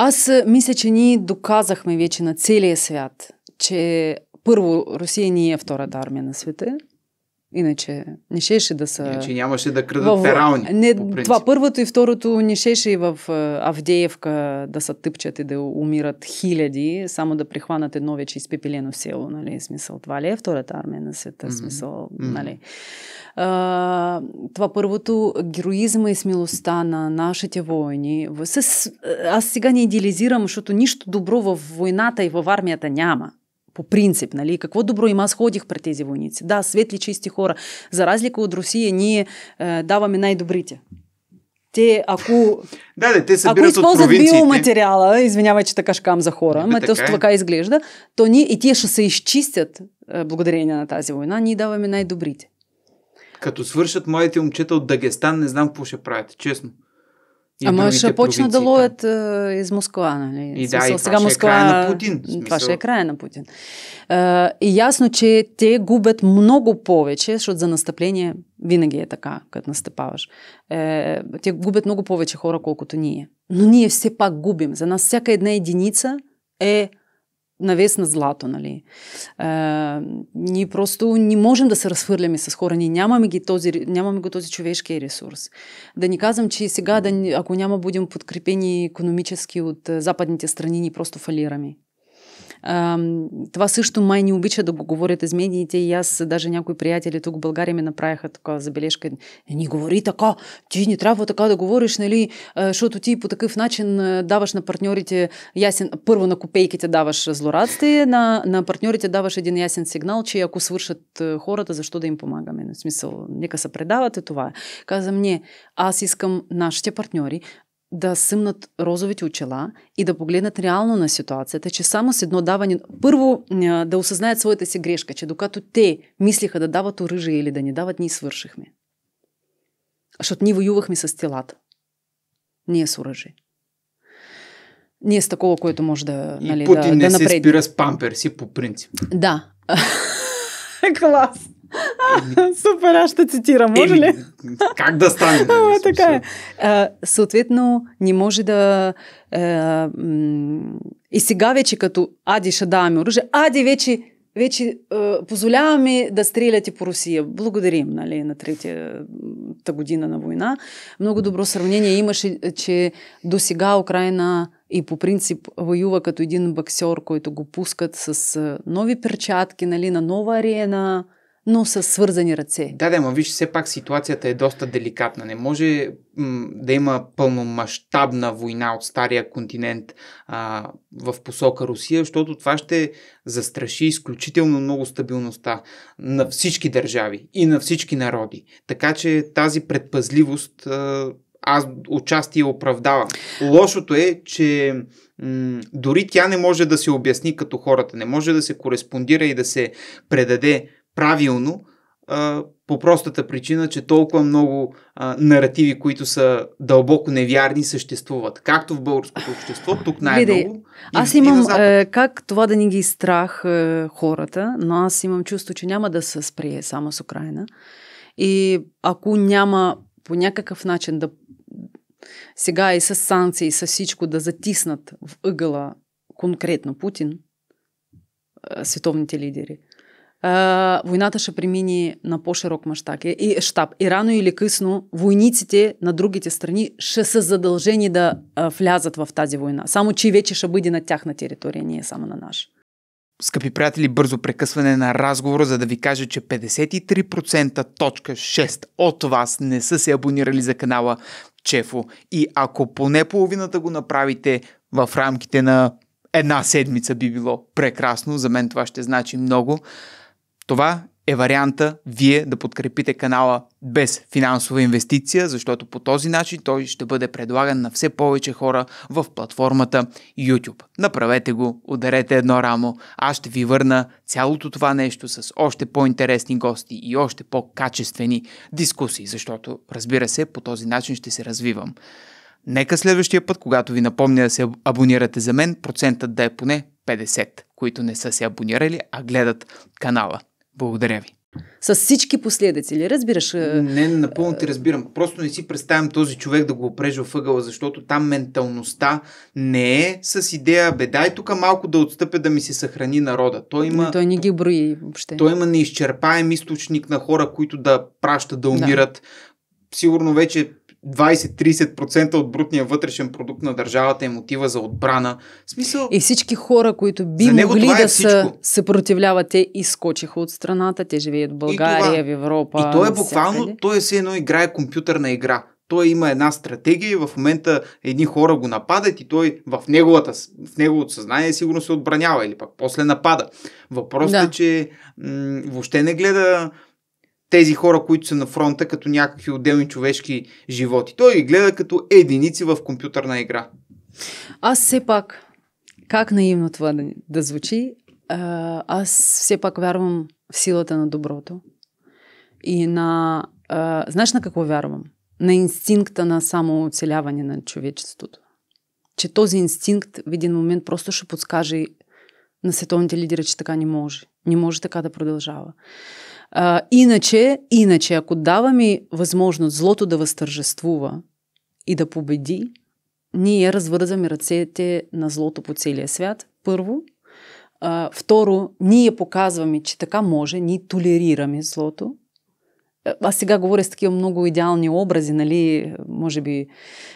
Аз мисля, че ние доказахме вече на целия свят, че първо Русия ни е втората армия на света. Иначе не шеше да са... Иначе нямаше да крадат в... Не, това първото и второто не шеше и в Авдеевка да са тъпчат и да умират хиляди, само да прихванат едно вече изпепелено село. Нали? Е смисъл, това ли е втората армия на света? Mm-hmm. Смисъл, нали? А, това първото, героизма и смелостта на нашите войни. С... Аз сега не идеализирам, защото нищо добро в войната и в армията няма по принцип, нали, какво добро има, аз ходих пред тези войници. Да, светли, чисти хора. За разлика от Русия, ние е, даваме най-добрите. Те, ако, да, да, те ако използват биоматериала, извинявай, че така шкам за хора, но ами да, така, е. изглежда, то ние и те ще се изчистят е, благодарение на тази война. Ние даваме най-добрите. Като свършат моите момчета от Дагестан, не знам какво ще правят, честно. Ама ще почна да ловят а, из Москва, нали? И да, смисъл, и сега това е Москва, е края на Путин. Смисъл... Това ще е края на Путин. А, и ясно, че те губят много повече, защото за настъпление винаги е така, като настъпаваш. Е, те губят много повече хора, колкото ние. Но ние все пак губим. За нас всяка една единица е навес на злато. Нали. А, ние просто не можем да се разхвърляме с хора. Ние нямаме, ги този, нямаме го този човешки ресурс. Да ни казвам, че сега, да, ако няма будем подкрепени економически от западните страни, ни просто фалираме това също май не обича да го говорят из медиите и аз даже някои приятели тук в България ми направиха така забележка. Ни говори така, ти не трябва така да говориш, нали, защото ти по такъв начин даваш на партньорите ясен, първо на копейките даваш злорадствие, на, на партньорите даваш един ясен сигнал, че ако свършат хората, защо да им помагаме? В смисъл, нека се предават и това. Каза мне, аз искам нашите партньори да съмнат розовите очила и да погледнат реално на ситуацията, че само с едно даване... Първо да осъзнаят своята си грешка, че докато те мислиха да дават оръжие или да не дават, ние свършихме. Защото ние воювахме с телата. Ние с оръжие. Ние с такова, което може да нали, И Путин да, не да се спира с памперси по принцип. Да. Клас. Супер, аз ще цитирам, може ли? Как да стане? А, така е. А, съответно, не може да... А, е, и сега вече като Ади ще даваме оръжие, Ади вече вече е, позволяваме да стреляте по Русия. Благодарим нали, на третията година на война. Много добро сравнение имаше, че до сега Украина и по принцип воюва като един боксер, който го пускат с е, нови перчатки нали, на нова арена но с свързани ръце. Да, да, но виж, все пак ситуацията е доста деликатна. Не може м- да има пълномащабна война от Стария континент а, в посока Русия, защото това ще застраши изключително много стабилността на всички държави и на всички народи. Така че тази предпазливост. А, аз отчасти я оправдавам. Лошото е, че дори тя не може да се обясни като хората, не може да се кореспондира и да се предаде правилно, а, по простата причина, че толкова много а, наративи, които са дълбоко невярни, съществуват. Както в българското общество, тук най-много. Аз имам е, как това да ни ги страх е, хората, но аз имам чувство, че няма да се сприе само с Украина. И ако няма по някакъв начин да сега и с санкции, и с всичко да затиснат в ъгъла конкретно Путин, е, световните лидери, войната ще премини на по-широк мащаб и штаб. И рано или късно войниците на другите страни ще са задължени да влязат в тази война. Само, че вече ще бъде на тяхна територия, не е само на наша. Скъпи приятели, бързо прекъсване на разговора, за да ви кажа, че 53% точка 6 от вас не са се абонирали за канала Чефо. И ако поне половината го направите в рамките на една седмица би било прекрасно. За мен това ще значи много. Това е варианта вие да подкрепите канала без финансова инвестиция, защото по този начин той ще бъде предлаган на все повече хора в платформата YouTube. Направете го, ударете едно рамо, аз ще ви върна цялото това нещо с още по-интересни гости и още по-качествени дискусии, защото разбира се, по този начин ще се развивам. Нека следващия път, когато ви напомня да се абонирате за мен, процентът да е поне 50, които не са се абонирали, а гледат канала. Благодаря ви. С всички последици ли, разбираш? Не, напълно ти разбирам. Просто не си представям този човек да го опрежа в ъгъла, защото там менталността не е с идея, бе, дай тук малко да отстъпя да ми се съхрани народа. Той има... Но той не ги брои въобще. Той има неизчерпаем източник на хора, които да праща да умират. Да сигурно вече 20-30% от брутния вътрешен продукт на държавата е мотива за отбрана. В смисъл... И всички хора, които би могли е да се съпротивляват, те изкочиха от страната, те живеят в България, това, в Европа. И то е буквално, всякъде. той е все едно играе компютърна игра той има една стратегия и в момента едни хора го нападат и той в, неговата, в неговото съзнание сигурно се отбранява или пък после напада. Въпросът да. е, че м- въобще не гледа тези хора, които са на фронта, като някакви отделни човешки животи. Той ги гледа като единици в компютърна игра. Аз все пак, как наивно това да, да звучи, аз все пак вярвам в силата на доброто. И на... А, знаеш на какво вярвам? На инстинкта на самооцеляване на човечеството. Че този инстинкт в един момент просто ще подскаже на световните лидери, че така не може. Не може така да продължава. А, иначе, иначе, ако даваме възможност злото да възтържествува и да победи, ние развързваме ръцете на злото по целия свят. Първо. А, второ, ние показваме, че така може, ние толерираме злото. Аз сега говоря с такива много идеални образи, нали, може би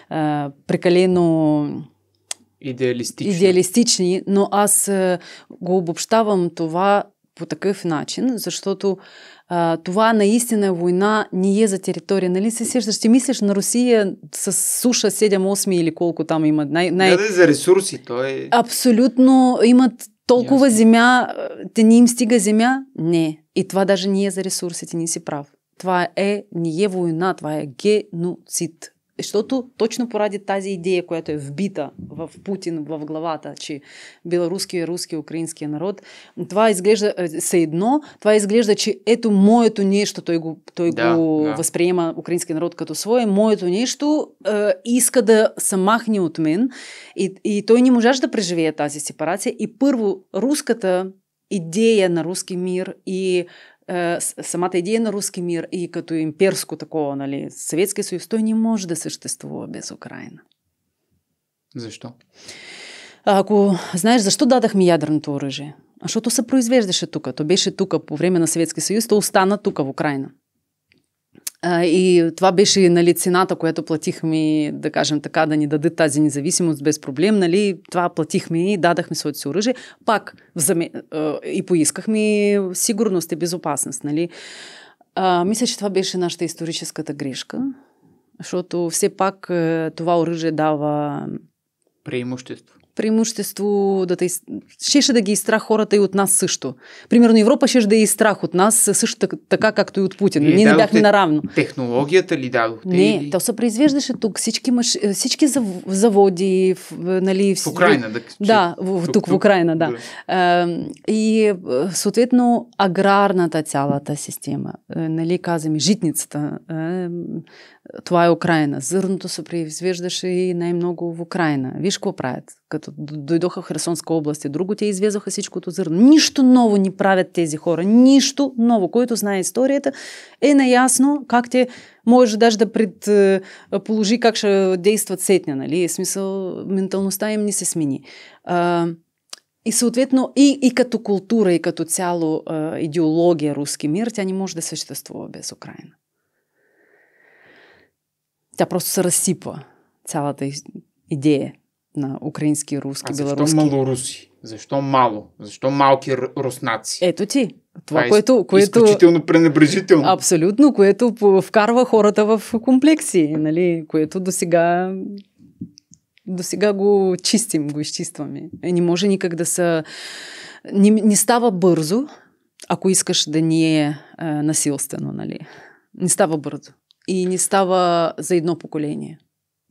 а, прекалено Идеалистични. Идеалистични, но аз е, го обобщавам това по такъв начин, защото а, това наистина е война не е за територия. Нали се сещаш, ти мислиш на Русия с суша 7-8 или колко там има. Най, най... Да, да, за ресурси. Той... Е- Абсолютно имат толкова Ясно. земя, те не им стига земя. Не. И това даже не е за ресурсите, не си прав. Това е, не е война, това е геноцид. Защото точно поради тази идея, която е вбита в Путин в главата, че беларуския, руски, е украинския е народ, това изглежда се едно, това изглежда, че ето моето нещо, той го, той да, го да. възприема украинския народ като свое, моето нещо е, иска да се махне от мен и, и той не можеше да преживее тази сепарация и първо руската идея на руски мир и е, самата идея на руски мир и като имперско такова, нали, Съветския съюз, той не може да съществува без Украина. Защо? Ако знаеш, защо дадахме ядреното оръжие? Защото се произвеждаше тук. То беше тук по време на Съветския съюз, то остана тук в Украина и това беше нали, цената, която платихме, да кажем така, да ни даде тази независимост без проблем. Нали, това платихме и дадахме своето си оръжие. Пак взаме, и поискахме сигурност и безопасност. Нали. А, мисля, че това беше нашата историческата грешка, защото все пак това оръжие дава преимущество. преимуществу, да те, щеше да ги изстра хората и от нас също. Примерно Европа щеше да е и страх от нас също така, както и от Путин. Вие Ние не бяхме наравно. Технологията ли дадохте? Не, или... то се произвеждаше тук. Всички, маш... всички э, заводи, в, э, нали... В Украина, да. Да, в, тук, в Украина, да. да. Эм, и э, съответно аграрната цялата система, нали, казваме, житницата, эм, това е Украина. Зърното се произвеждаше и най-много в Украина. Виж какво правят. Като дойдоха в Херсонска област и друго, те извезаха всичкото зърно. Нищо ново не правят тези хора. Нищо ново. Който знае историята, е наясно как те може даже да предположи е, как ще действат сетня. Нали? В смисъл, менталността им не се смени. и съответно, и, и като култура, и като цяло а, е, идеология руски мир, тя не може да съществува без Украина тя просто се разсипва цялата идея на украински, руски, а белоруски. Защо малоруси? Защо мало? Защо малки руснаци? Ето ти. Това, Това е което, което... Изключително пренебрежително. Абсолютно, което вкарва хората в комплекси, нали? което до сега до сега го чистим, го изчистваме. Е, не може никак да са... Не, не става бързо, ако искаш да ни е, е насилствено, нали? Не става бързо и не става за едно поколение.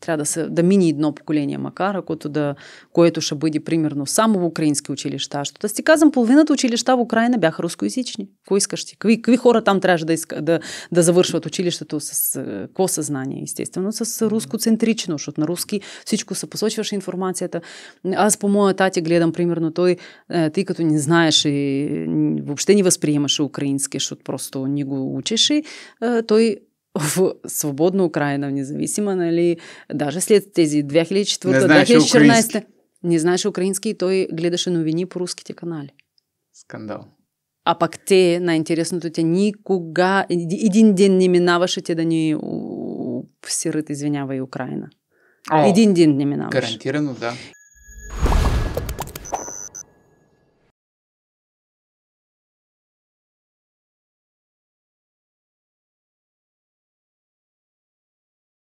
Трябва да, се, да мине едно поколение, макар, което, да, което ще бъде примерно само в украински училища. Защото аз ти казвам, половината училища в Украина бяха рускоязични. Кой искаш ти? Какви, какви хора там трябваше да, иска, да, да завършват училището с е, какво съзнание? Естествено, с русско-центрично, защото на руски всичко се посочваше информацията. Аз по моя тати гледам, примерно, той, е, тъй като не знаеш въобще не възприемаше украински, защото просто не го учеше, е, той в свободна Украина, независима, нали, даже след тези 2004-2014, не знаеше украински и той гледаше новини по руските канали. Скандал. А пак те, най-интересното, те никога, един ден не минаваше те да ни обсират, извинявай, Украина. О, един ден не минаваше. Гарантирано, да.